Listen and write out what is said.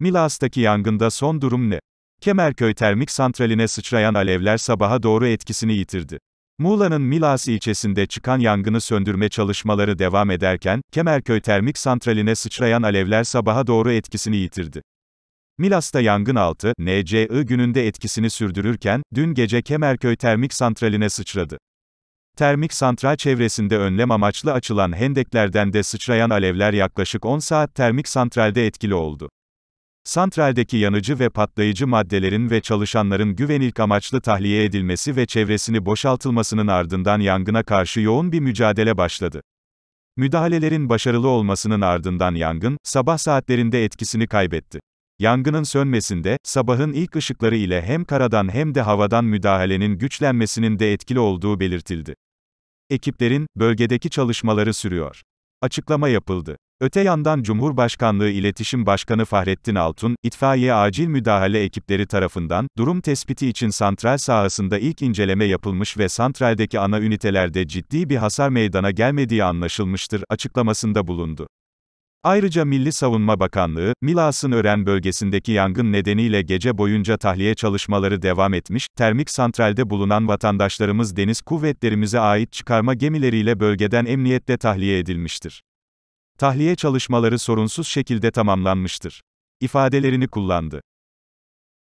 Milas'taki yangında son durum ne? Kemerköy Termik Santrali'ne sıçrayan alevler sabaha doğru etkisini yitirdi. Muğla'nın Milas ilçesinde çıkan yangını söndürme çalışmaları devam ederken, Kemerköy Termik Santrali'ne sıçrayan alevler sabaha doğru etkisini yitirdi. Milas'ta yangın altı, NCI gününde etkisini sürdürürken, dün gece Kemerköy Termik Santrali'ne sıçradı. Termik santral çevresinde önlem amaçlı açılan hendeklerden de sıçrayan alevler yaklaşık 10 saat termik santralde etkili oldu. Santraldeki yanıcı ve patlayıcı maddelerin ve çalışanların güvenilk amaçlı tahliye edilmesi ve çevresini boşaltılmasının ardından yangına karşı yoğun bir mücadele başladı. Müdahalelerin başarılı olmasının ardından yangın, sabah saatlerinde etkisini kaybetti. Yangının sönmesinde, sabahın ilk ışıkları ile hem karadan hem de havadan müdahalenin güçlenmesinin de etkili olduğu belirtildi. Ekiplerin, bölgedeki çalışmaları sürüyor. Açıklama yapıldı. Öte yandan Cumhurbaşkanlığı İletişim Başkanı Fahrettin Altun, itfaiye acil müdahale ekipleri tarafından, durum tespiti için santral sahasında ilk inceleme yapılmış ve santraldeki ana ünitelerde ciddi bir hasar meydana gelmediği anlaşılmıştır, açıklamasında bulundu. Ayrıca Milli Savunma Bakanlığı, Milas'ın Ören bölgesindeki yangın nedeniyle gece boyunca tahliye çalışmaları devam etmiş, termik santralde bulunan vatandaşlarımız deniz kuvvetlerimize ait çıkarma gemileriyle bölgeden emniyette tahliye edilmiştir. Tahliye çalışmaları sorunsuz şekilde tamamlanmıştır. ifadelerini kullandı.